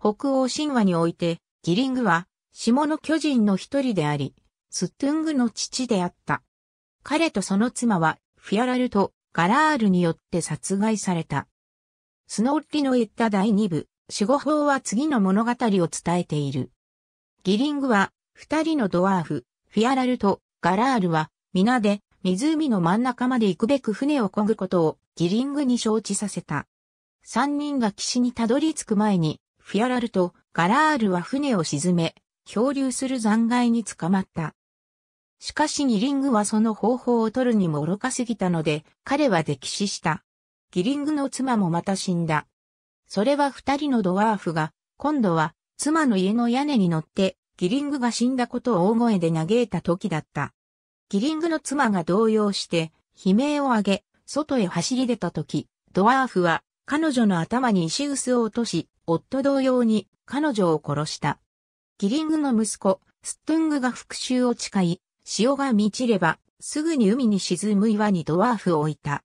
北欧神話において、ギリングは、下の巨人の一人であり、スットゥングの父であった。彼とその妻は、フィアラルとガラールによって殺害された。スノッリの言った第二部、守護法は次の物語を伝えている。ギリングは、二人のドワーフ、フィアラルとガラールは、皆で湖の真ん中まで行くべく船を漕ぐことをギリングに承知させた。三人が岸にたどり着く前に、フィアラルとガラールは船を沈め、漂流する残骸に捕まった。しかしギリングはその方法を取るにも愚かすぎたので、彼は溺死した。ギリングの妻もまた死んだ。それは二人のドワーフが、今度は妻の家の屋根に乗って、ギリングが死んだことを大声で嘆いた時だった。ギリングの妻が動揺して、悲鳴を上げ、外へ走り出た時、ドワーフは彼女の頭に石臼を落とし、夫同様に彼女を殺した。ギリングの息子、スットングが復讐を誓い、潮が満ちれば、すぐに海に沈む岩にドワーフを置いた。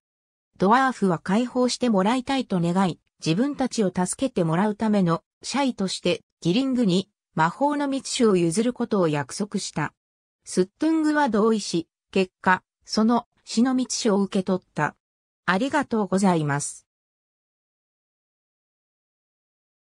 ドワーフは解放してもらいたいと願い、自分たちを助けてもらうための、シャイとして、ギリングに、魔法の密種を譲ることを約束した。スットングは同意し、結果、その死の密書を受け取った。ありがとうございます。